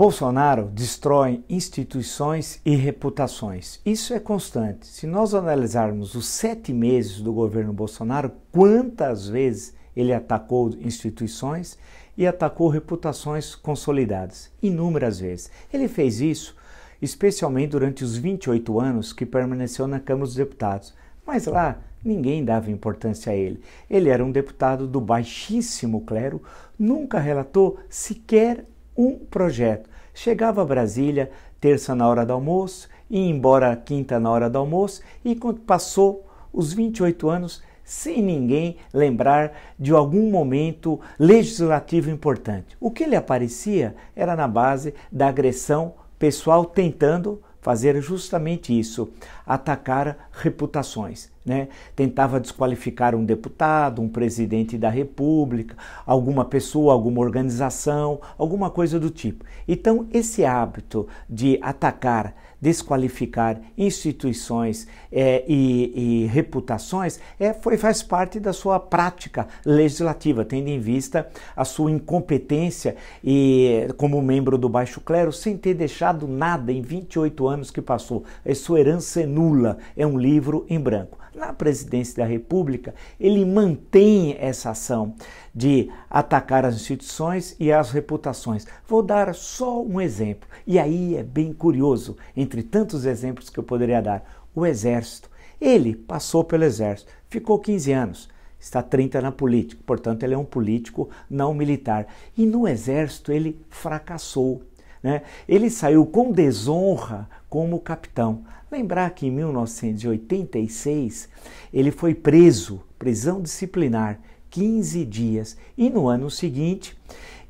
Bolsonaro destrói instituições e reputações. Isso é constante. Se nós analisarmos os sete meses do governo Bolsonaro, quantas vezes ele atacou instituições e atacou reputações consolidadas inúmeras vezes. Ele fez isso especialmente durante os 28 anos que permaneceu na Câmara dos Deputados. Mas lá ninguém dava importância a ele. Ele era um deputado do baixíssimo clero, nunca relatou sequer um projeto. Chegava a Brasília terça na hora do almoço, e embora quinta na hora do almoço e quando passou os 28 anos sem ninguém lembrar de algum momento legislativo importante. O que lhe aparecia era na base da agressão pessoal tentando fazer justamente isso, atacar reputações. Né? Tentava desqualificar um deputado, um presidente da república, alguma pessoa, alguma organização, alguma coisa do tipo. Então, esse hábito de atacar desqualificar instituições é, e, e, reputações é, foi, faz parte da sua prática legislativa, tendo em vista a sua incompetência e como membro do baixo clero, sem ter deixado nada em 28 anos que passou. A sua herança é nula, é um livro em branco. Na presidência da República, ele mantém essa ação de atacar as instituições e as reputações. Vou dar só um exemplo, e aí é bem curioso. Em entre tantos exemplos que eu poderia dar, o exército. Ele passou pelo exército, ficou 15 anos, está 30 na política, portanto, ele é um político não militar. E no exército ele fracassou. Né? Ele saiu com desonra como capitão. Lembrar que em 1986 ele foi preso, prisão disciplinar, 15 dias, e no ano seguinte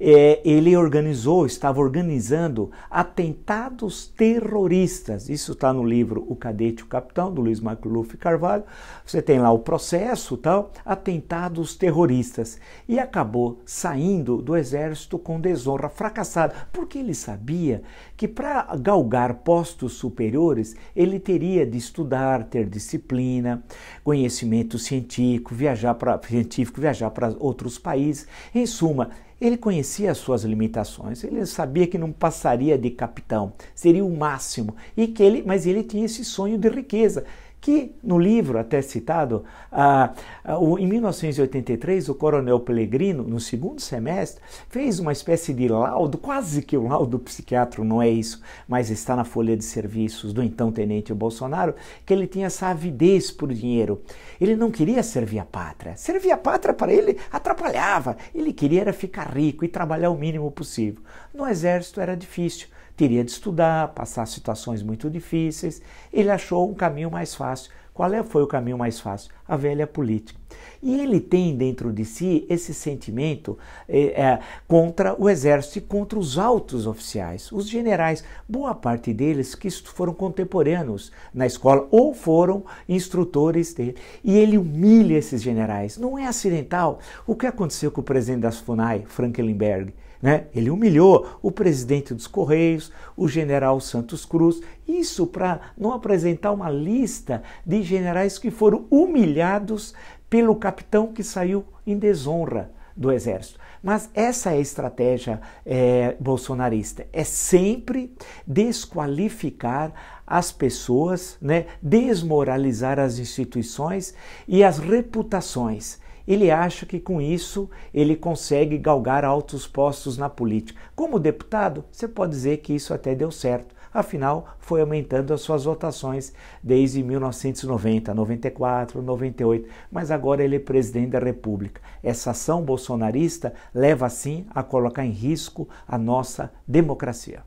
é, ele organizou, estava organizando atentados terroristas. Isso está no livro O Cadete e o Capitão, do Luiz McLuff Carvalho. Você tem lá o processo tal, atentados terroristas. E acabou saindo do exército com desonra, fracassado, porque ele sabia que para galgar postos superiores ele teria de estudar, ter disciplina, conhecimento científico, viajar para científico, viajar para outros países. Em suma, ele conhecia as suas limitações, ele sabia que não passaria de capitão, seria o máximo, e que ele, mas ele tinha esse sonho de riqueza que no livro até citado, o, em 1983, o coronel Pellegrino, no segundo semestre, fez uma espécie de laudo, quase que o um laudo psiquiatra, não é isso, mas está na folha de serviços do então tenente Bolsonaro, que ele tinha essa avidez por dinheiro. Ele não queria servir a pátria. Servir a pátria para ele atrapalhava. Ele queria era ficar rico e trabalhar o mínimo possível. No exército era difícil teria de estudar, passar situações muito difíceis. Ele achou um caminho mais fácil. Qual é, foi o caminho mais fácil? A velha política. E ele tem dentro de si esse sentimento é, é, contra o exército e contra os altos oficiais, os generais, boa parte deles que foram contemporâneos na escola ou foram instrutores dele. E ele humilha esses generais. Não é acidental o que aconteceu com o presidente das FUNAI, Frankelenberg. Né? Ele humilhou o presidente dos Correios, o general Santos Cruz, isso para não apresentar uma lista de generais que foram humilhados pelo capitão que saiu em desonra do exército. Mas essa é a estratégia é, bolsonarista, é sempre desqualificar as pessoas, né, desmoralizar as instituições e as reputações. Ele acha que com isso ele consegue galgar altos postos na política. Como deputado, você pode dizer que isso até deu certo Afinal, foi aumentando as suas votações desde 1990, 94, 98, mas agora ele é presidente da República. Essa ação bolsonarista leva, sim, a colocar em risco a nossa democracia.